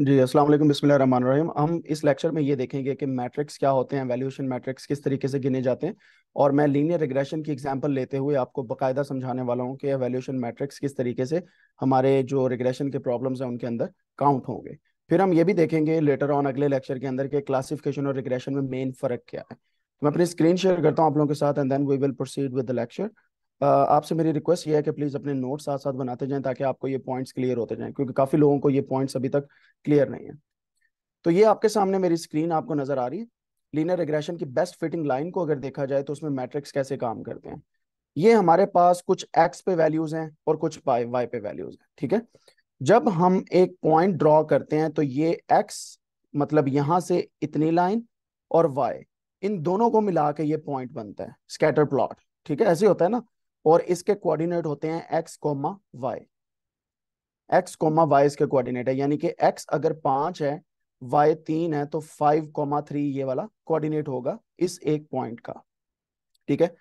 जी अस्सलाम वालेकुम बिस्मिल्लाह रहमान रहीम हम इस लेक्चर में ये देखेंगे कि मैट्रिक्स क्या होते हैं वैल्यूएशन मैट्रिक्स किस तरीके से गिने जाते हैं और मैं लीनियर रिग्रेशन की एग्जांपल लेते हुए आपको बकायदा समझाने वाला हूँ कि वैल्यूएशन मैट्रिक्स किस तरीके से हमारे जो रिग्रेशन के प्रॉब्लम्स हैं उनके अंदर काउंट होंगे फिर हम ये भी देखेंगे लेटर ऑन अगले लेक्चर के अंदर के क्लासिफिकेशन और रिग्रेशन में मेन फर्क क्या है तो मैं अपनी स्क्रीन शेयर करता हूँ आप लोगों के साथ and then we will proceed with the lecture आपसे मेरी रिक्वेस्ट ये है कि प्लीज़ अपने नोट साथ साथ बनाते जाएं ताकि आपको ये पॉइंट्स क्लियर होते जाएं क्योंकि काफ़ी लोगों को ये पॉइंट्स अभी तक क्लियर नहीं है तो ये आपके सामने मेरी स्क्रीन आपको नज़र आ रही है लीनर रिग्रेशन की बेस्ट फिटिंग लाइन को अगर देखा जाए तो उसमें मैट्रिक्स कैसे काम करते हैं ये हमारे पास कुछ एक्स पे वैल्यूज हैं और कुछ वाई वाई पे वैल्यूज हैं ठीक है जब हम एक पॉइंट ड्रॉ करते हैं तो ये एक्स मतलब यहां से इतनी लाइन और वाई इन दोनों को मिला के ये पॉइंट बनता है स्कैटर प्लॉट ठीक है ऐसे होता है ना और इसके कोऑर्डिनेट होते हैं X comma Y X comma Y इसके कोऑर्डिनेट है यानी कि एक्स अगर पांच है वाई तीन है तो फाइव कोमा थ्री ये वाला कोऑर्डिनेट होगा इस एक पॉइंट का ठीक है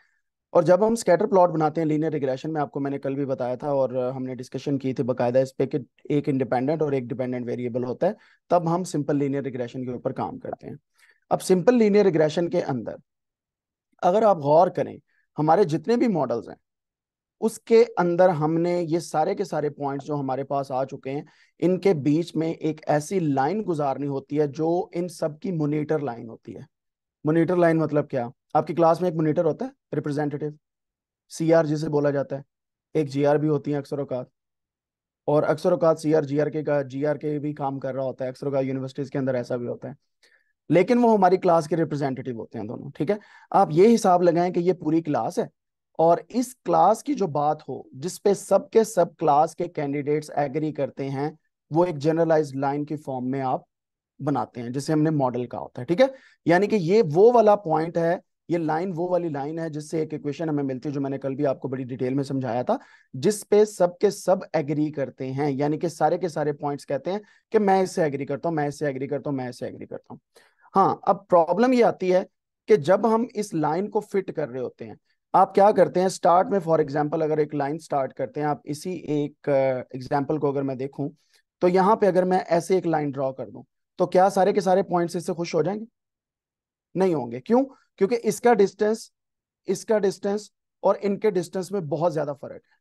और जब हम स्कैटर प्लॉट बनाते हैं लीनियर रिग्रेशन में आपको मैंने कल भी बताया था और हमने डिस्कशन की थी बकायदा इस पे कि एक इंडिपेंडेंट और एक डिपेंडेंट वेरिएबल होता है तब हम सिंपल लीनियर रिग्रेशन के ऊपर काम करते हैं अब सिंपल लीनियर रिग्रेशन के अंदर अगर आप गौर करें हमारे जितने भी मॉडल्स हैं उसके अंदर हमने ये सारे के सारे पॉइंट्स जो हमारे पास आ चुके हैं इनके बीच में एक ऐसी लाइन गुजारनी होती है जो इन सब की मोनीटर लाइन होती है मोनीटर लाइन मतलब क्या आपकी क्लास में एक मोनीटर होता है रिप्रेजेंटेटिव सी आर जिसे बोला जाता है एक जी आर भी होती है अक्सर अवकात और अक्सर अवकात सी आर जी आर के का जी आर के भी काम कर रहा होता है अक्सर अवकात यूनिवर्सिटीज के अंदर ऐसा भी होता है लेकिन वो हमारी क्लास के रिप्रेजेंटेटिव होते हैं दोनों ठीक है आप ये हिसाब लगाएं कि ये पूरी क्लास है और इस क्लास की जो बात हो जिसपे सबके सब क्लास के कैंडिडेट्स एग्री करते हैं वो एक जनरलाइज लाइन की फॉर्म में आप बनाते हैं जिसे हमने मॉडल कहा होता है ठीक है यानी कि ये वो वाला पॉइंट है ये लाइन वो वाली लाइन है जिससे एक इक्वेशन हमें मिलती है जो मैंने कल भी आपको बड़ी डिटेल में समझाया था जिस पे सब के सब एग्री करते हैं यानी कि सारे के सारे पॉइंट्स कहते हैं कि मैं इससे एग्री करता हूँ मैं इससे एग्री करता हूँ मैं इससे एग्री करता हूँ हाँ अब प्रॉब्लम ये आती है कि जब हम इस लाइन को फिट कर रहे होते हैं आप क्या करते हैं स्टार्ट में फॉर एग्जाम्पल अगर एक लाइन स्टार्ट करते हैं आप इसी एक एग्जाम्पल uh, को अगर मैं देखूं तो यहाँ पे अगर मैं ऐसे एक लाइन ड्रॉ कर दूं तो क्या सारे के सारे पॉइंट्स इससे खुश हो जाएंगे नहीं होंगे क्यों क्योंकि इसका डिस्टेंस इसका डिस्टेंस और इनके डिस्टेंस में बहुत ज्यादा फर्क है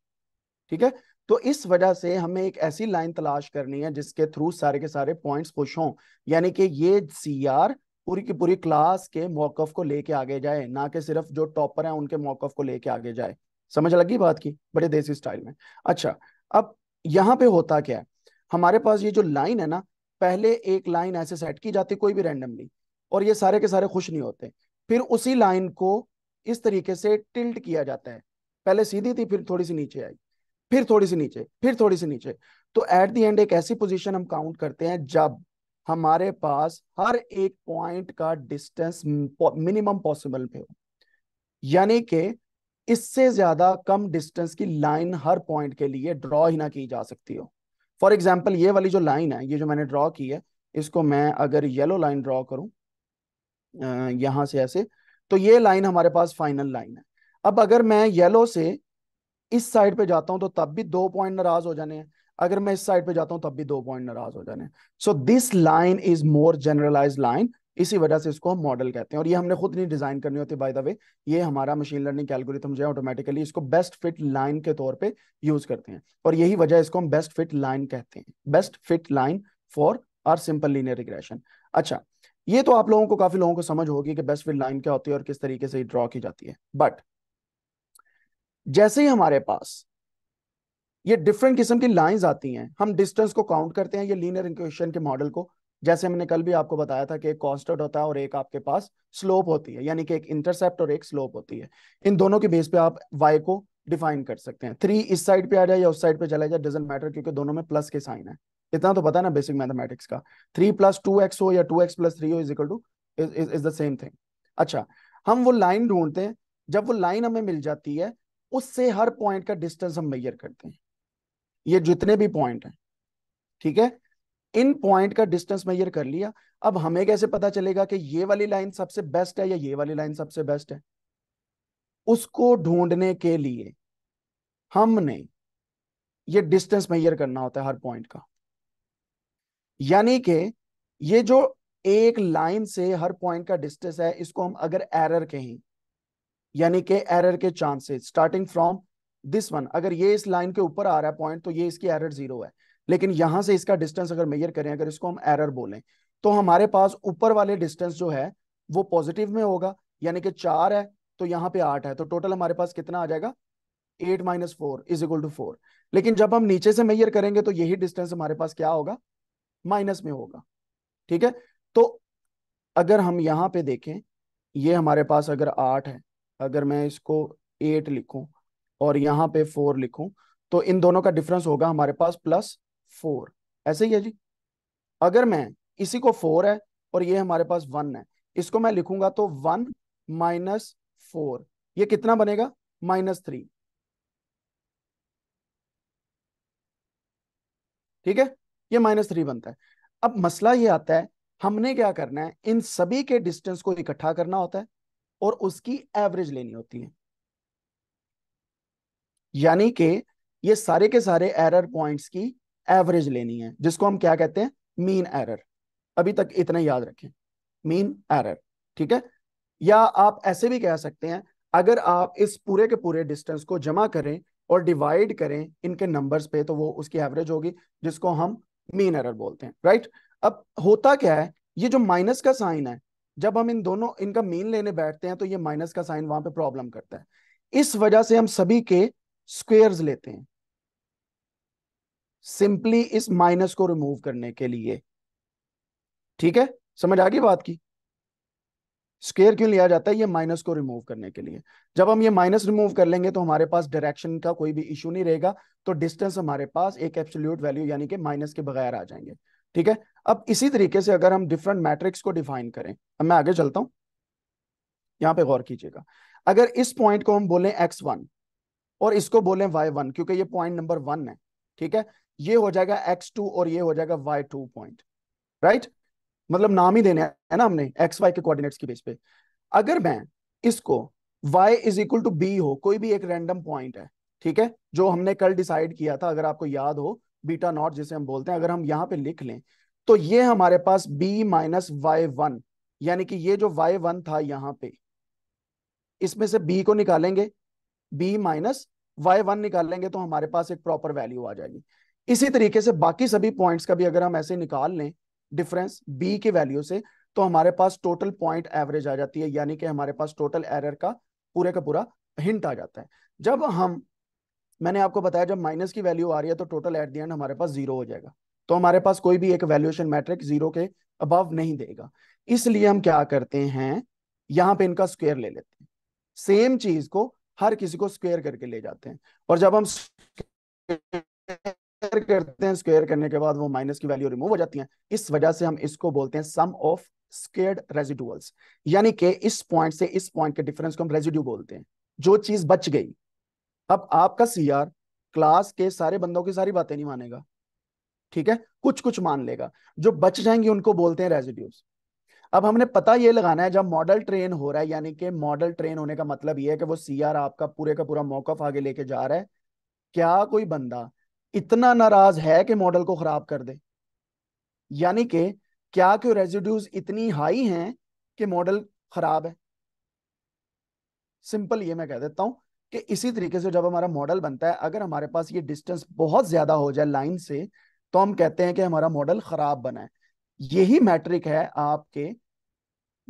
ठीक है तो इस वजह से हमें एक ऐसी लाइन तलाश करनी है जिसके थ्रू सारे के सारे पॉइंट्स खुश हों यानी कि ये सी आर पूरी की पूरी क्लास के मौकफ को लेके आगे जाए ना कि सिर्फ जो टॉपर हैं उनके मौकफ को लेके आगे जाए समझ लगी बात की बड़े देसी स्टाइल में अच्छा अब यहाँ पे होता क्या है हमारे पास ये जो लाइन है ना पहले एक लाइन ऐसे सेट की जाती कोई भी रैंडमली और ये सारे के सारे खुश नहीं होते फिर उसी लाइन को इस तरीके से टिल्ट किया जाता है पहले सीधी थी फिर थोड़ी सी नीचे आई फिर थोड़ी सी नीचे फिर थोड़ी सी नीचे तो एट दी एंड एक ऐसी पोजीशन हम काउंट करते हैं जब हमारे पास हर एक पॉइंट का डिस्टेंस मिनिमम पॉसिबल पे हो यानी कि इससे ज्यादा कम डिस्टेंस की लाइन हर पॉइंट के लिए ड्रॉ ही ना की जा सकती हो फॉर एग्जाम्पल ये वाली जो लाइन है ये जो मैंने ड्रॉ की है इसको मैं अगर येलो लाइन ड्रॉ करूं यहां से ऐसे तो ये लाइन हमारे पास फाइनल लाइन है अब अगर मैं येलो से इस साइड पे जाता हूं तो तब भी दो पॉइंट नाराज हो जाने हैं अगर मैं इस साइड पे जाता हूं तब भी दो पॉइंट नाराज हो जाने so this line is more generalize line इसी वजह से इसको हम मॉडल कहते हैं और ये हमने खुद नहीं डिजाइन करनी होती बाय द वे ये हमारा मशीन लर्निंग कैलकुलेटम जो है ऑटोमेटिकली इसको बेस्ट फिट लाइन के तौर पे यूज करते हैं और यही वजह इसको हम बेस्ट फिट लाइन कहते हैं best fit line for R simple linear regression अच्छा ये तो आप लोगों को काफी लोगों को समझ होगी कि बेस्ट फिट लाइन क्या होती है और किस तरीके से ड्रॉ की जाती है बट जैसे ही हमारे पास ये डिफरेंट किस्म की लाइंस आती हैं हम डिस्टेंस को काउंट करते हैं ये लीनियर इक्वेशन के मॉडल को जैसे हमने कल भी आपको बताया था कि एक कॉन्स्टेंट होता है और एक आपके पास स्लोप होती है यानी कि एक इंटरसेप्ट और एक स्लोप होती है इन दोनों के बेस पे आप वाई को डिफाइन कर सकते हैं थ्री इस साइड पे आ जाए या उस साइड पे चला जाए डजेंट मैटर क्योंकि दोनों में प्लस के साइन है इतना तो पता है ना बेसिक मैथमेटिक्स का थ्री प्लस टू एक्स हो या टू एक्स प्लस थ्री हो is equal to is the same thing अच्छा हम वो लाइन ढूंढते हैं जब वो लाइन हमें मिल जाती है उससे हर पॉइंट का डिस्टेंस हम मेजर करते हैं ये जितने भी पॉइंट हैं ठीक है इन पॉइंट का डिस्टेंस मेजर कर लिया अब हमें कैसे पता चलेगा कि ये वाली लाइन सबसे बेस्ट है या ये वाली लाइन सबसे बेस्ट है उसको ढूंढने के लिए हमने ये डिस्टेंस मैयर करना होता है हर पॉइंट का यानी कि ये जो एक लाइन से हर पॉइंट का डिस्टेंस है इसको हम अगर एरर कहें यानी कि एरर के chances starting from this one अगर ये इस लाइन के ऊपर आ रहा है पॉइंट तो ये इसकी एरर जीरो है लेकिन यहां से इसका डिस्टेंस अगर मेजर करें अगर इसको हम एरर बोलें तो हमारे पास ऊपर वाले डिस्टेंस जो है वो पॉजिटिव में होगा यानी कि चार है तो यहाँ पे आठ है तो टोटल हमारे पास कितना आ जाएगा eight minus four is equal to four लेकिन जब हम नीचे से मेयर करेंगे तो यही डिस्टेंस हमारे पास क्या होगा माइनस में होगा ठीक है तो अगर हम यहाँ पे देखें ये हमारे पास अगर आठ है अगर मैं इसको एट लिखूं और यहाँ पे फोर लिखूं तो इन दोनों का डिफरेंस होगा हमारे पास प्लस फोर ऐसे ही है जी अगर मैं इसी को फोर है और ये हमारे पास वन है इसको मैं लिखूंगा तो वन माइनस फोर ये कितना बनेगा माइनस थ्री ठीक है ये माइनस थ्री बनता है अब मसला ये आता है हमने क्या करना है इन सभी के डिस्टेंस को इकट्ठा करना होता है और उसकी एवरेज लेनी होती है यानी कि ये सारे के सारे एरर पॉइंट्स की एवरेज लेनी है जिसको हम क्या कहते हैं मीन एरर अभी तक इतना याद रखें मीन एरर ठीक है या आप ऐसे भी कह सकते हैं अगर आप इस पूरे के पूरे डिस्टेंस को जमा करें और डिवाइड करें इनके नंबर्स पे तो वो उसकी एवरेज होगी जिसको हम मीन एरर बोलते हैं राइट अब होता क्या है ये जो माइनस का साइन है जब हम इन दोनों इनका मीन लेने बैठते हैं तो ये माइनस का साइन वहां पे प्रॉब्लम करता है इस वजह से हम सभी के स्क्वेयर्स लेते हैं सिंपली इस माइनस को रिमूव करने के लिए ठीक है समझ आ गई बात की स्क्वेयर क्यों लिया जाता है ये माइनस को रिमूव करने के लिए जब हम ये माइनस रिमूव कर लेंगे तो हमारे पास डायरेक्शन का कोई भी इश्यू नहीं रहेगा तो डिस्टेंस हमारे पास एक एब्सोल्यूट वैल्यू यानी कि माइनस के बगैर आ जाएंगे ठीक है अब इसी तरीके से अगर हम डिफरेंट मैट्रिक्स को डिफाइन करें अब मैं आगे चलता हूं यहां पे गौर कीजिएगा अगर इस पॉइंट को हम बोले एक्स वन और इसको बोले वाई वन क्योंकि ये पॉइंट नंबर वन है ठीक है ये हो जाएगा एक्स टू और ये हो जाएगा वाई टू पॉइंट राइट मतलब नाम ही देने है ना हमने एक्स वाई के कोऑर्डिनेट्स की बेस पे अगर मैं इसको Y is equal to B हो कोई भी एक रैंडम पॉइंट है ठीक है जो हमने कल डिसाइड किया था अगर आपको याद हो बीटा नॉट जिसे हम बोलते हैं अगर हम यहाँ पे लिख लें तो ये हमारे पास बी माइनस वाई वन यानी कि ये जो y1 था यहाँ पे इसमें से बी को निकालेंगे बी माइनस वाई वन निकालेंगे तो हमारे पास एक प्रॉपर वैल्यू आ जाएगी इसी तरीके से बाकी सभी पॉइंट्स का भी अगर हम ऐसे निकाल लें डिफरेंस बी के वैल्यू से तो हमारे पास टोटल पॉइंट एवरेज आ जाती है यानी कि हमारे पास टोटल एरर का पूरे का पूरा हिंट आ जाता है जब हम मैंने आपको बताया जब माइनस की वैल्यू आ रही है तो टोटल एट दी एंड हमारे पास जीरो हो जाएगा तो हमारे पास कोई भी एक वैल्यूएशन मैट्रिक जीरो के अबव नहीं देगा इसलिए हम क्या करते हैं यहां पे इनका स्क्वायर ले लेते हैं सेम चीज को हर किसी को स्क्वेयर करके ले जाते हैं और जब हम स्क्वेयर करते हैं स्क्वेयर करने के बाद वो माइनस की वैल्यू रिमूव हो जाती है इस वजह से हम इसको बोलते हैं सम ऑफ स्केर्ड रेजिडुअल्स यानी कि इस पॉइंट से इस पॉइंट के डिफरेंस को हम रेजिड्यू बोलते हैं जो चीज बच गई अब आपका सीआर क्लास के सारे बंदों की सारी बातें नहीं मानेगा ठीक है कुछ कुछ मान लेगा जो बच जाएंगे उनको बोलते हैं रेजिड्यूज अब हमने पता ये लगाना है जब मॉडल ट्रेन हो रहा है यानी कि मॉडल ट्रेन होने का मतलब ये है कि वो सीआर आपका पूरे का पूरा मौकफ आगे लेके जा रहा है क्या कोई बंदा इतना नाराज है कि मॉडल को खराब कर दे यानी कि क्या क्यों रेजिड्यूज इतनी हाई हैं कि मॉडल खराब है सिंपल ये मैं कह देता हूं कि इसी तरीके से जब हमारा मॉडल बनता है अगर हमारे पास ये डिस्टेंस बहुत ज्यादा हो जाए लाइन से तो हम कहते हैं कि हमारा मॉडल खराब बना है यही मैट्रिक है आपके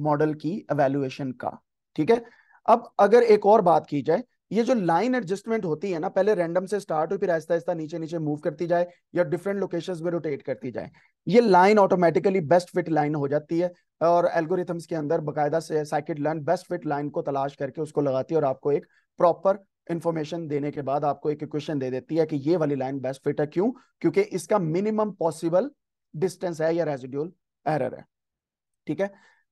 मॉडल की एवेल्युएशन का ठीक है अब अगर एक और बात की जाए ये जो लाइन एडजस्टमेंट होती है ना पहले रैंडम से स्टार्ट हो फिर आहिस्ता आहिस्ता नीचे नीचे मूव करती जाए या डिफरेंट लोकेशंस में रोटेट करती जाए ये line automatically best fit line हो जाती है और एल्गोरिथम्स के अंदर बकायदा से scikit learn best fit line को तलाश करके उसको लगाती है और आपको एक प्रॉपर इन्फॉर्मेशन देने के बाद आपको एक इक्वेशन दे देती है कि ये वाली लाइन बेस्ट फिट है क्यों क्योंकि इसका मिनिमम पॉसिबल डिस्टेंस है या रेजिड्यूल एरर है ठीक है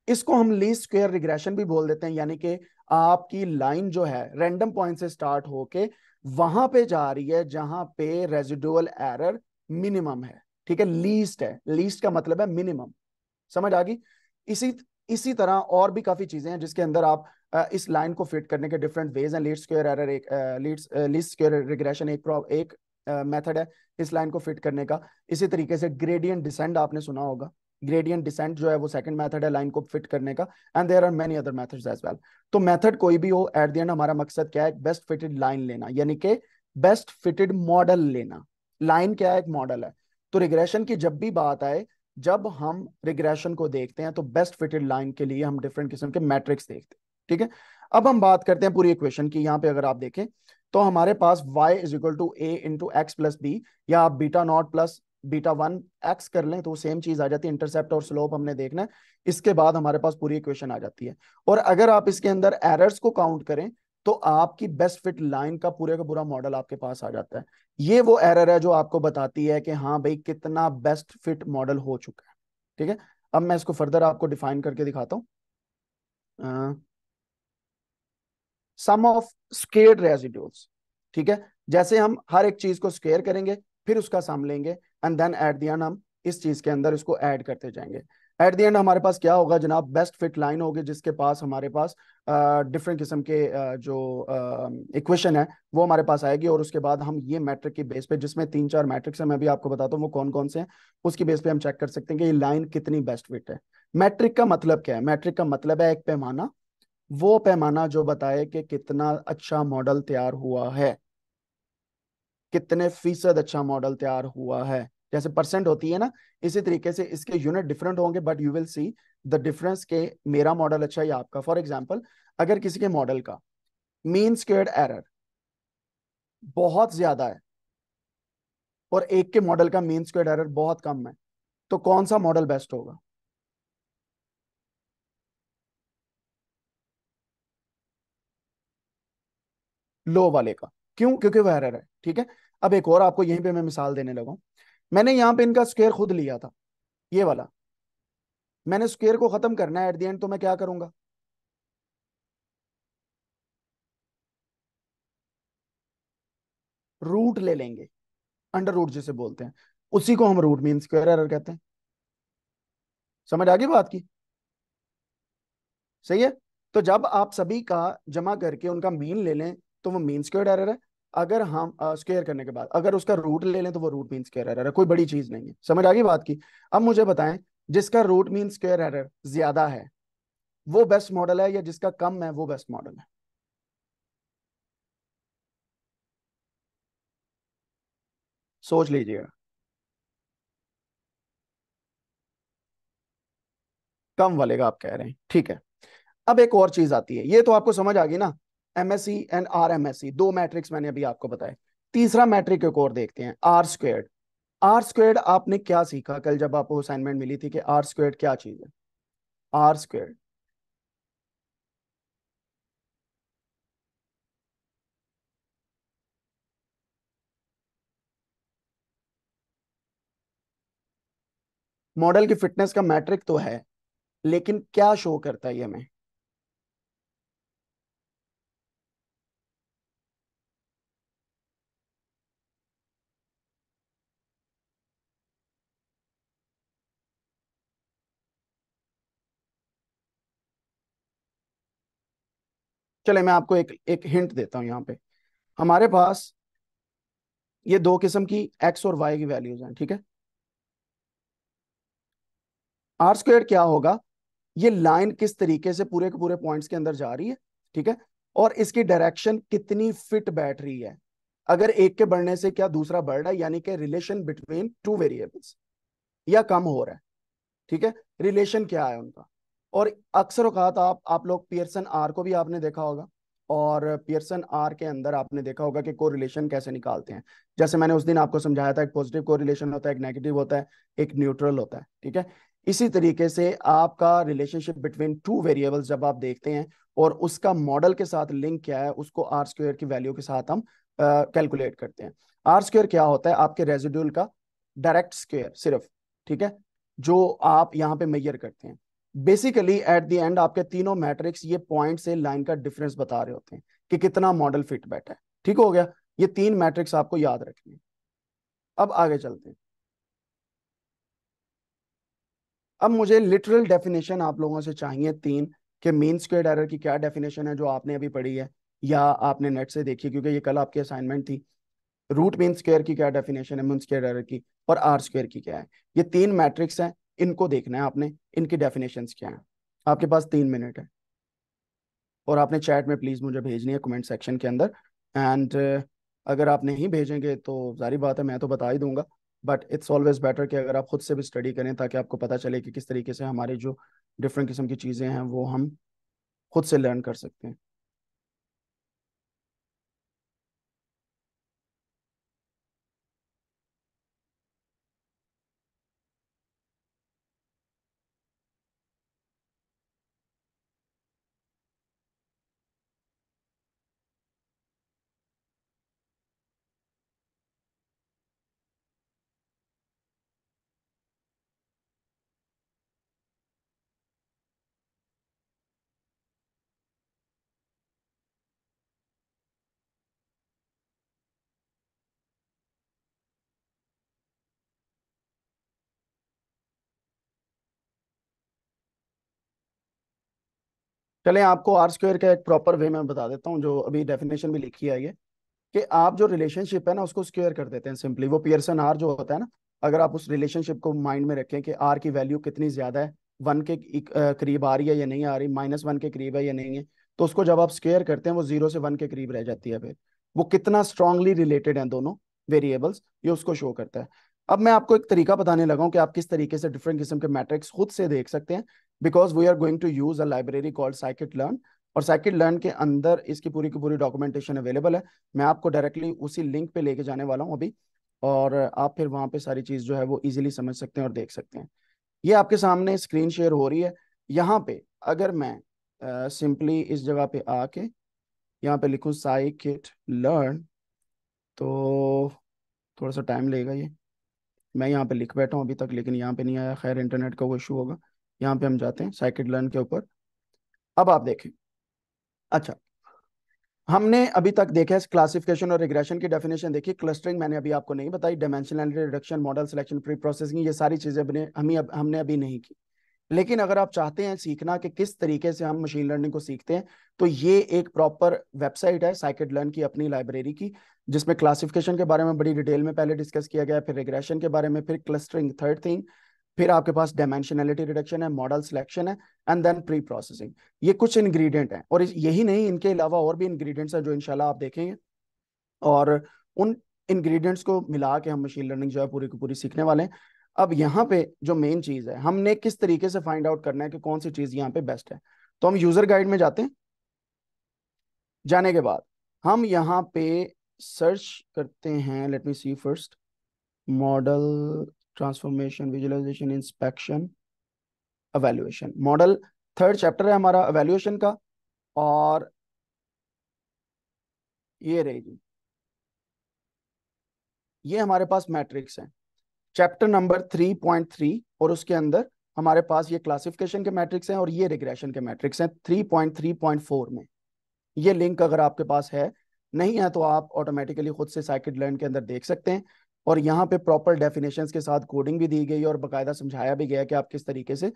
इसको हम ली स्क्वेयर रिग्रेशन भी बोल देते हैं यानी कि आपकी लाइन जो है रेंडम पॉइंट से स्टार्ट होके वहां पे जा रही है जहां पे रेजिडुअल एरर मिनिमम है ठीक है लीस्ट है लीस्ट का मतलब है मिनिमम समझ आ गई इसी इसी तरह और भी काफी चीजें हैं जिसके अंदर आप इस लाइन को फिट करने के डिफरेंट वेज हैं लीड स्क्वायर एरर एक लीड लीस्ट स्क्वायर रिग्रेशन एक एक मेथड है इस लाइन को फिट करने का इसी तरीके से ग्रेडियंट डिसेंड आपने सुना होगा ग्रेडियंट डिसेंट जो है वो सेकंड मेथड है लाइन को फिट करने का and there are many other methods as well तो मेथड कोई भी हो एट द एंड हमारा मकसद क्या है बेस्ट फिटेड लाइन लेना यानी कि बेस्ट फिटेड मॉडल लेना लाइन क्या है एक मॉडल है तो रिग्रेशन की जब भी बात आए जब हम रिग्रेशन को देखते हैं तो बेस्ट फिटेड लाइन के लिए हम डिफरेंट किस्म के मैट्रिक्स देखते हैं ठीक है अब हम बात करते हैं पूरी इक्वेशन की यहाँ पे अगर आप देखें तो हमारे पास y is equal to a into x plus b या आप beta naught plus beta one x कर लें तो सेम चीज आ जाती है इंटरसेप्ट और स्लोप हमने देखना है इसके बाद हमारे पास पूरी इक्वेशन आ जाती है और अगर आप इसके अंदर एरर्स को काउंट करें तो आपकी बेस्ट फिट लाइन का पूरे का पूरा मॉडल आपके पास आ जाता है ये वो एरर है जो आपको बताती है कि हाँ भाई कितना बेस्ट फिट मॉडल हो चुका है ठीक है अब मैं इसको फर्दर आपको डिफाइन करके दिखाता हूं सम ऑफ स्केर्ड रेजिड्यूल्स ठीक है जैसे हम हर एक चीज को स्केयर करेंगे फिर उसका सम लेंगे and then at the end हम इस चीज के अंदर इसको ऐड करते जाएंगे एट दी एंड हमारे पास क्या होगा जनाब बेस्ट फिट लाइन होगी जिसके पास हमारे पास डिफरेंट किस्म के आ, जो इक्वेशन है वो हमारे पास आएगी और उसके बाद हम ये मैट्रिक की बेस पे जिसमें तीन चार मैट्रिक्स हैं मैं भी आपको बताता हूँ वो कौन कौन से हैं उसकी बेस पे हम चेक कर सकते हैं कि ये लाइन कितनी बेस्ट फिट है मैट्रिक का मतलब क्या है मैट्रिक का मतलब है एक पैमाना वो पैमाना जो बताए कि कितना अच्छा मॉडल तैयार हुआ है कितने फीसद अच्छा मॉडल तैयार हुआ है जैसे परसेंट होती है ना इसी तरीके से इसके यूनिट डिफरेंट होंगे but you will see the difference के मेरा मॉडल अच्छा या आपका फॉर एग्जाम्पल अगर किसी के मॉडल का मीन स्क्वेयर्ड एरर बहुत ज्यादा है और एक के मॉडल का मीन स्क्वेयर्ड एरर बहुत कम है तो कौन सा मॉडल बेस्ट होगा लो वाले का क्यों क्योंकि वह एरर है ठीक है अब एक और आपको यहीं पे मैं मिसाल देने लगा मैंने यहाँ पे इनका स्क्वेयर खुद लिया था ये वाला मैंने स्क्वेयर को खत्म करना है एट द एंड तो मैं क्या करूंगा रूट ले लेंगे अंडर रूट जिसे बोलते हैं उसी को हम रूट मीन स्क्वायर एरर कहते हैं समझ आ गई बात की सही है तो जब आप सभी का जमा करके उनका मीन ले लें तो वो मीन स्क्वायर एरर है अगर हम स्केयर करने के बाद अगर उसका रूट ले लें तो वो रूट मीन स्केयर एरर है कोई बड़ी चीज नहीं है समझ आ गई बात की अब मुझे बताएं जिसका रूट मीन स्केयर एरर ज्यादा है वो बेस्ट मॉडल है या जिसका कम है वो बेस्ट मॉडल है सोच लीजिएगा कम वाले का आप कह रहे हैं ठीक है अब एक और चीज आती है ये तो आपको समझ आ गई ना एमएससी एंड आर एमएससी दो मैट्रिक्स मैंने अभी आपको बताए तीसरा मैट्रिक एक और देखते हैं आर स्क्वेड आर स्क्वेड आपने क्या सीखा कल जब आपको असाइनमेंट मिली थी कि आर स्क्वेड क्या चीज है आर स्क्वेड मॉडल की फिटनेस का मैट्रिक तो है लेकिन क्या शो करता है ये हमें चले मैं आपको एक एक हिंट देता हूं यहाँ पे हमारे पास ये दो किस्म की एक्स और वाई की वैल्यूज हैं ठीक है आर स्क्वेयर क्या होगा ये लाइन किस तरीके से पूरे के पूरे पॉइंट्स के अंदर जा रही है ठीक है और इसकी डायरेक्शन कितनी फिट बैठ रही है अगर एक के बढ़ने से क्या दूसरा बढ़ रहा है यानी कि रिलेशन बिटवीन टू वेरिएबल्स या कम हो रहा है ठीक है रिलेशन क्या है उनका और अक्सर अवकात आप आप लोग पियर्सन आर को भी आपने देखा होगा और पियर्सन आर के अंदर आपने देखा होगा कि कोरिलेशन कैसे निकालते हैं जैसे मैंने उस दिन आपको समझाया था एक पॉजिटिव कोरिलेशन होता है एक नेगेटिव होता है एक न्यूट्रल होता है ठीक है इसी तरीके से आपका रिलेशनशिप बिटवीन टू वेरिएबल्स जब आप देखते हैं और उसका मॉडल के साथ लिंक क्या है उसको आर स्क्र की वैल्यू के साथ हम कैलकुलेट uh, करते हैं आर स्क्र क्या होता है आपके रेजिड्यूल का डायरेक्ट स्क्र सिर्फ ठीक है जो आप यहाँ पे मैयर करते हैं बेसिकली एट द एंड आपके तीनों मैट्रिक्स ये पॉइंट से लाइन का डिफरेंस बता रहे होते हैं कि कितना मॉडल फिट बैठा है ठीक हो गया ये तीन मैट्रिक्स आपको याद रखने अब आगे चलते हैं अब मुझे लिटरल डेफिनेशन आप लोगों से चाहिए तीन के मीन स्क्वेयर एरर की क्या डेफिनेशन है जो आपने अभी पढ़ी है या आपने नेट से देखी क्योंकि ये कल आपकी असाइनमेंट थी रूट मीन स्क्वेयर की क्या डेफिनेशन है मीन स्क्वेयर एरर की और आर स्क्वेयर की क्या है ये तीन मैट्रिक्स हैं इनको देखना है आपने इनकी डेफिनेशन क्या है आपके पास तीन मिनट है और आपने चैट में प्लीज़ मुझे भेजनी है कमेंट सेक्शन के अंदर एंड uh, अगर आप नहीं भेजेंगे तो जारी बात है मैं तो बता ही दूंगा बट इट्स ऑलवेज बेटर कि अगर आप खुद से भी स्टडी करें ताकि आपको पता चले कि किस तरीके से हमारे जो डिफरेंट किस्म की चीज़ें हैं वो हम खुद से लर्न कर सकते हैं चले आपको आर स्क्र का एक प्रॉपर वे में बता देता हूँ जो अभी डेफिनेशन भी लिखी है ये कि आप जो रिलेशनशिप है ना उसको स्क्वायर कर देते हैं सिंपली वो पियर्सन आर जो होता है ना अगर आप उस रिलेशनशिप को माइंड में रखें कि आर की वैल्यू कितनी ज्यादा है वन के करीब आ रही है या नहीं आ रही माइनस वन के करीब है या नहीं है तो उसको जब आप स्केयर करते हैं वो जीरो से वन के करीब रह जाती है फिर वो कितना स्ट्रांगली रिलेटेड है दोनों वेरिएबल्स ये उसको शो करता है अब मैं आपको एक तरीका बताने लगा हूँ कि आप किस तरीके से डिफरेंट किस्म के मैट्रिक्स खुद से देख सकते हैं because we are going to use a library called scikit learn और साइकिट लर्न के अंदर इसकी पूरी की पूरी डॉक्यूमेंटेशन अवेलेबल है मैं आपको डायरेक्टली उसी लिंक पे लेके जाने वाला हूँ अभी और आप फिर वहाँ पे सारी चीज़ जो है वो इजिली समझ सकते हैं और देख सकते हैं ये आपके सामने स्क्रीन शेयर हो रही है यहाँ पे अगर मैं सिंपली uh, इस जगह पे आके यहाँ पे लिखूँ साइकिट लर्न तो थोड़ा सा टाइम लेगा ये मैं यहाँ पे लिख बैठा हूँ अभी तक लेकिन यहाँ पे नहीं आया खैर इंटरनेट का वो इशू होगा यहाँ पे हम जाते हैं साइकिल लर्न के ऊपर अब आप देखें अच्छा हमने अभी तक देखा है क्लासिफिकेशन और रिग्रेशन की डेफिनेशन देखी क्लस्टरिंग मैंने अभी आपको नहीं बताई dimensionality reduction model selection preprocessing ये सारी चीजें हमें अब, हमने अभी नहीं की लेकिन अगर आप चाहते हैं सीखना कि किस तरीके से हम मशीन लर्निंग को सीखते हैं तो ये एक प्रॉपर वेबसाइट है साइकिल लर्न की अपनी लाइब्रेरी की जिसमें क्लासिफिकेशन के बारे में बड़ी डिटेल में पहले डिस्कस किया गया फिर रिग्रेशन के बारे में फिर क्लस्टरिंग थर्ड थिंग फिर आपके पास डायमेंशनैलिटी रिडक्शन है मॉडल सिलेक्शन है एंड देन प्री प्रोसेसिंग ये कुछ इंग्रेडिएंट हैं और यही नहीं इनके अलावा और भी इंग्रेडिएंट्स हैं जो इनशाला आप देखेंगे और उन इंग्रेडिएंट्स को मिला के हम मशीन लर्निंग जो है पूरी की पूरी सीखने वाले हैं अब यहाँ पे जो मेन चीज है हमने किस तरीके से फाइंड आउट करना है कि कौन सी चीज यहाँ पे बेस्ट है तो हम यूजर गाइड में जाते हैं जाने के बाद हम यहाँ पे सर्च करते हैं let me see first model transformation visualisation inspection evaluation model third chapter है हमारा अवेल्युएशन का और ये रहेगी ये हमारे पास मैट्रिक्स है chapter number three point three और उसके अंदर हमारे पास ये क्लासिफिकेशन के मैट्रिक्स हैं और ये रिग्रेशन के मैट्रिक्स हैं three point three point four में ये लिंक अगर आपके पास है नहीं है तो आप ऑटोमेटिकली खुद से साइकिल लर्न के अंदर देख सकते हैं और यहाँ पे प्रॉपर डेफिनेशन के साथ कोडिंग भी दी गई और बाकायदा समझाया भी गया कि आप किस तरीके से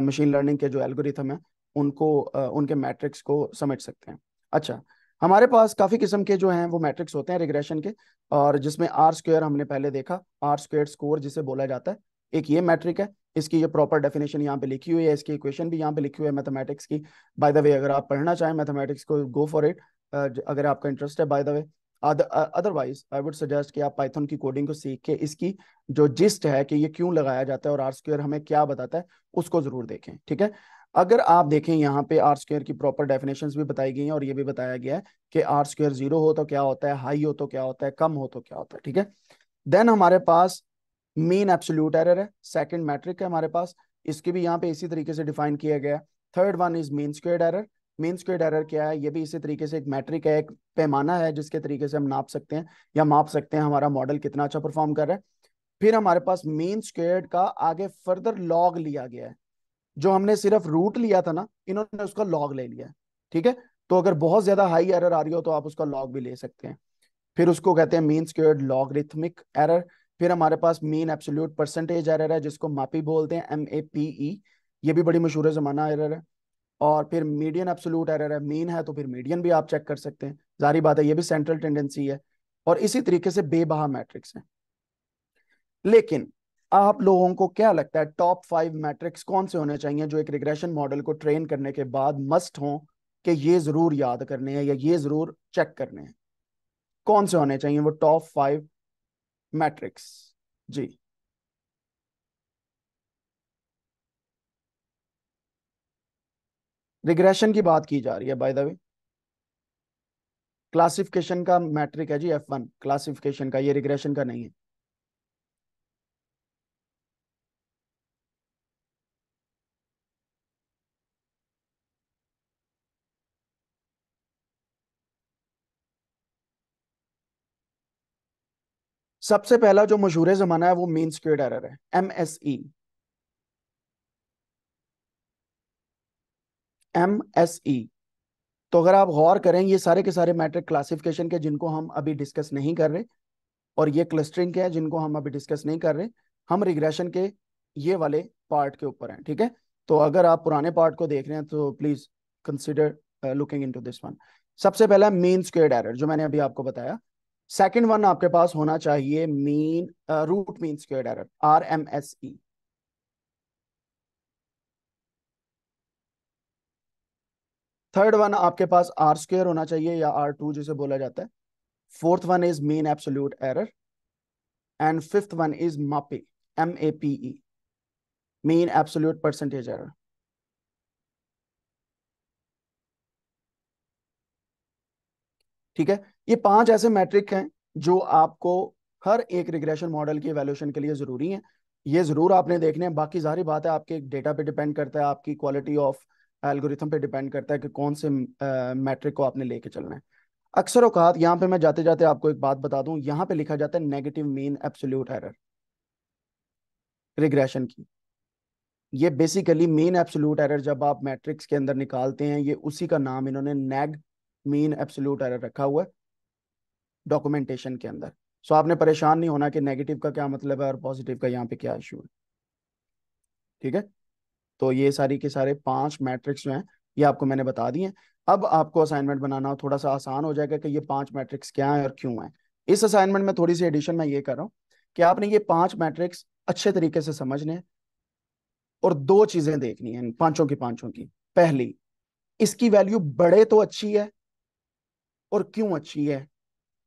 मशीन लर्निंग के जो एल्गोरिथम है उनको uh, उनके मैट्रिक्स को समझ सकते हैं अच्छा हमारे पास काफ़ी किस्म के जो हैं वो मैट्रिक्स होते हैं रिग्रेशन के और जिसमें आर स्क्वेयर हमने पहले देखा आर स्क्वेयर स्कोर जिसे बोला जाता है एक ये मैट्रिक है इसकी ये प्रॉपर डेफिनेशन यहाँ पे लिखी हुई है इसकी इक्वेशन भी यहाँ पे लिखी हुई है मैथमेटिक्स की बाय द वे अगर आप पढ़ना चाहें मैथमेटिक्स को गो फॉर इट अगर आपका इंटरेस्ट है by the way otherwise I would suggest कि आप पाइथन की कोडिंग को सीख के इसकी जो जिस्ट है कि ये क्यों लगाया जाता है और आर स्क्वेयर हमें क्या बताता है उसको जरूर देखें ठीक है अगर आप देखें यहाँ पे आर स्क्वेयर की प्रॉपर डेफिनेशन भी बताई गई हैं और ये भी बताया गया है कि आर स्क्वेयर जीरो हो तो क्या होता है हाई हो तो क्या होता है कम हो तो क्या होता है ठीक है देन हमारे पास मेन एब्सोल्यूट एरर है सेकंड मैट्रिक है हमारे पास इसके भी यहाँ पे इसी तरीके से डिफाइन किया गया है थर्ड वन इज मेन स्क्र एरर मीन स्क्वेड एरर क्या है ये भी इसी तरीके से एक मैट्रिक है एक पैमाना है जिसके तरीके से हम नाप सकते हैं या माप सकते हैं हमारा मॉडल कितना अच्छा परफॉर्म कर रहा है फिर हमारे पास मीन स्क्वेड का आगे फर्दर लॉग लिया गया है जो हमने सिर्फ रूट लिया था ना इन्होंने उसका लॉग ले लिया ठीक है तो अगर बहुत ज्यादा हाई एरर आ रही हो तो आप उसका लॉग भी ले सकते हैं फिर उसको कहते हैं मीन लॉग रिथमिक एरर फिर हमारे पास मीन एब्सोल्यूट परसेंटेज एरर है जिसको मापी बोलते हैं एम ए पी ई ये भी बड़ी मशहूर जमाना एरर है और फिर मीडियन एब्सोलूट एरर है मीन है तो फिर मीडियन भी आप चेक कर सकते हैं जारी बात है ये भी सेंट्रल टेंडेंसी है और इसी तरीके से बेबहा मैट्रिक्स है लेकिन आप लोगों को क्या लगता है टॉप फाइव मैट्रिक्स कौन से होने चाहिए जो एक रिग्रेशन मॉडल को ट्रेन करने के बाद मस्ट हो कि ये जरूर याद करने हैं या ये जरूर चेक करने हैं कौन से होने चाहिए वो टॉप फाइव मैट्रिक्स जी रिग्रेशन की बात की जा रही है बाय द वे क्लासिफिकेशन का मैट्रिक है जी एफ वन क्लासिफिकेशन का ये रिग्रेशन का नहीं है सबसे पहला जो मशहूर जमाना है वो मीन स्क्वेड एरर है M S E M S E तो अगर आप गौर करें ये सारे के सारे मैट्रिक क्लासिफिकेशन के जिनको हम अभी डिस्कस नहीं कर रहे और ये क्लस्टरिंग के हैं जिनको हम अभी डिस्कस नहीं कर रहे हम रिग्रेशन के ये वाले पार्ट के ऊपर हैं ठीक है तो अगर आप पुराने पार्ट को देख रहे हैं तो please consider looking in this one सबसे पहला मीन स्क्वेयर एरर जो मैंने अभी आपको बताया सेकेंड वन आपके पास होना चाहिए mean root mean square error R M S E third one आपके पास आर स्क्र होना चाहिए या आर टू जिसे बोला जाता है fourth one is mean absolute error and fifth one is मापे M A P E mean mean absolute percentage error ठीक है ये पांच ऐसे मैट्रिक हैं जो आपको हर एक रिग्रेशन मॉडल की वैल्यूशन के लिए जरूरी है ये जरूर आपने देखने हैं बाकी जारी बात है आपके डेटा पे डिपेंड करता है आपकी क्वालिटी ऑफ एल्गोरिथम पे डिपेंड करता है कि कौन से मैट्रिक को आपने लेके चलना है अक्सर औकात यहाँ पे मैं जाते जाते आपको एक बात बता दूं यहाँ पे लिखा जाता है negative mean absolute error regression की ये बेसिकली मेन एब्सोल्यूट एरर जब आप मैट्रिक्स के अंदर निकालते हैं ये उसी का नाम इन्होंने नेग मीन एब्सोल्यूट एरर रखा हुआ है डॉक्यूमेंटेशन के अंदर सो आपने परेशान नहीं होना कि नेगेटिव का क्या मतलब है और पॉजिटिव का यहाँ पे क्या इशू है ठीक है तो ये सारी के सारे पांच मैट्रिक्स जो हैं ये आपको मैंने बता दिए अब आपको असाइनमेंट बनाना थोड़ा सा आसान हो जाएगा कि ये पांच मैट्रिक्स क्या है और क्यों है इस असाइनमेंट में थोड़ी सी एडिशन मैं ये कर रहा हूँ कि आपने ये पांच मैट्रिक्स अच्छे तरीके से समझने और दो चीजें देखनी है पांचों की पांचों की पहली इसकी वैल्यू बड़े तो अच्छी है और क्यों अच्छी है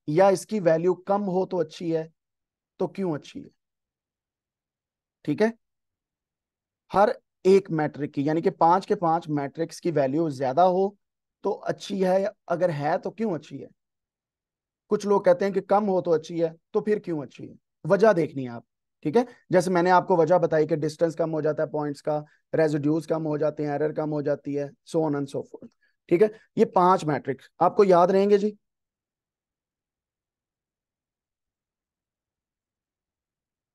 या इसकी वैल्यू कम हो तो अच्छी है तो क्यों अच्छी है ठीक है हर एक मैट्रिक की यानी कि पांच के पांच मैट्रिक्स की वैल्यू ज्यादा हो तो अच्छी है अगर है तो क्यों अच्छी है कुछ लोग कहते हैं कि कम हो तो अच्छी है तो फिर क्यों अच्छी है वजह देखनी है आप ठीक है जैसे मैंने आपको वजह बताई कि डिस्टेंस कम हो जाता है पॉइंट्स का रेजिड्यूज कम हो जाते हैं एरर कम हो जाती है so on and so forth ठीक है ये पांच मैट्रिक्स आपको याद रहेंगे जी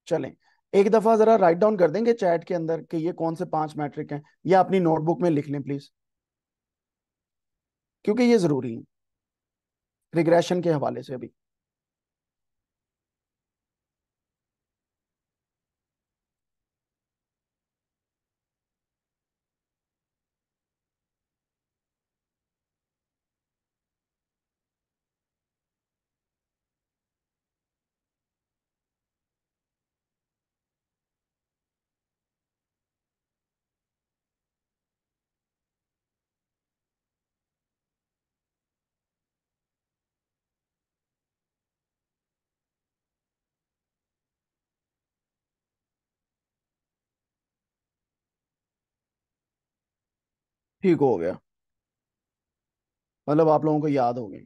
चलें एक दफा जरा राइट डाउन कर देंगे चैट के अंदर कि ये कौन से पांच मैट्रिक हैं या अपनी नोटबुक में लिख लें प्लीज क्योंकि ये जरूरी है रिग्रेशन के हवाले से अभी ठीक हो गया मतलब आप लोगों को याद हो गई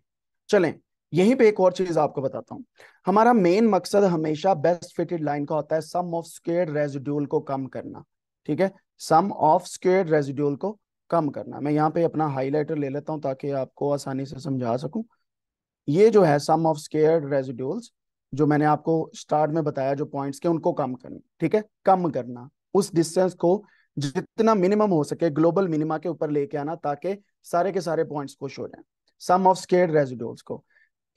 चलें यहीं पे एक और चीज आपको बताता हूँ हमारा मेन मकसद हमेशा बेस्ट फिटेड लाइन का होता है सम ऑफ स्केर रेजिड्यूल को कम करना ठीक है सम ऑफ स्केर रेजिड्यूल को कम करना मैं यहाँ पे अपना हाईलाइटर ले लेता हूँ ताकि आपको आसानी से समझा सकूं ये जो है सम ऑफ स्केयर रेजिड्यूल्स जो मैंने आपको स्टार्ट में बताया जो पॉइंट्स के उनको कम करना ठीक है कम करना उस डिस्टेंस को जितना मिनिमम हो सके ग्लोबल मिनिमा के ऊपर लेके आना ताकि सारे के सारे पॉइंट्स को हो जाए सम ऑफ स्केड रेजिडोल्स को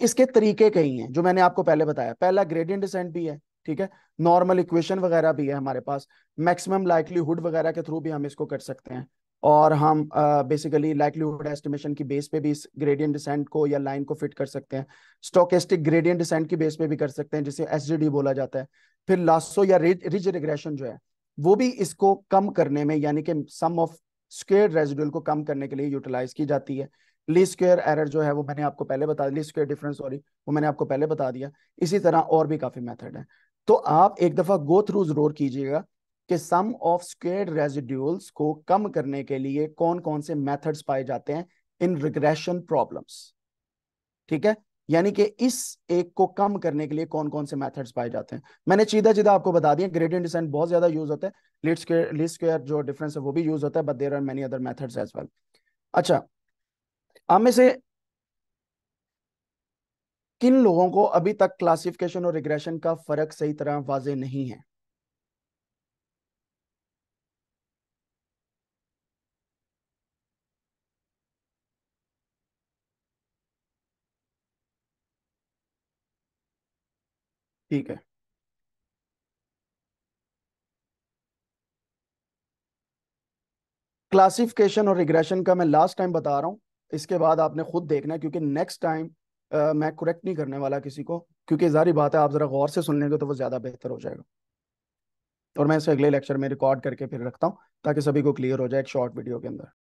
इसके तरीके कई हैं जो मैंने आपको पहले बताया पहला ग्रेडियंट डिसेंट भी है ठीक है नॉर्मल इक्वेशन वगैरह भी है हमारे पास मैक्सिमम लाइकलीहुड वगैरह के थ्रू भी हम इसको कर सकते हैं और हम बेसिकली लाइकलीहुड एस्टिमेशन की बेस पे भी इस ग्रेडियंट डिसेंट को या लाइन को फिट कर सकते हैं स्टोकेस्टिक ग्रेडियंट डिसेंट की बेस पे भी कर सकते हैं जिसे एसजीडी बोला जाता है फिर लास्सो या रिज रिग्रेशन जो है वो भी इसको कम करने में यानी कि सम ऑफ स्क्वेयर रेजिडुअल को कम करने के लिए यूटिलाइज की जाती है ली स्क्र एरर जो है वो मैंने आपको पहले बता ली स्क्र डिफरेंस सॉरी वो मैंने आपको पहले बता दिया इसी तरह और भी काफी मेथड है तो आप एक दफा गो थ्रू जरूर कीजिएगा कि सम ऑफ स्क्र रेजिड्यूल्स को कम करने के लिए कौन कौन से मेथड्स पाए जाते हैं इन रिग्रेशन प्रॉब्लम्स ठीक है यानी कि इस एक को कम करने के लिए कौन कौन से मेथड्स पाए जाते हैं मैंने सीधा सीधा आपको बता दिया ग्रेडियंट डिसेंट बहुत ज्यादा यूज होता है लीड स्क्र जो डिफरेंस है वो भी यूज होता है but there are many other methods as well अच्छा आप में से किन लोगों को अभी तक क्लासिफिकेशन और रिग्रेशन का फर्क सही तरह वाजे नहीं है ठीक है क्लासिफिकेशन और रिग्रेशन का मैं लास्ट टाइम बता रहा हूँ इसके बाद आपने खुद देखना है क्योंकि नेक्स्ट टाइम मैं करेक्ट नहीं करने वाला किसी को क्योंकि जारी बात है आप जरा गौर से सुन लेंगे तो वो ज्यादा बेहतर हो जाएगा और मैं इसे अगले लेक्चर में रिकॉर्ड करके फिर रखता हूँ ताकि सभी को क्लियर हो जाए एक शॉर्ट वीडियो के अंदर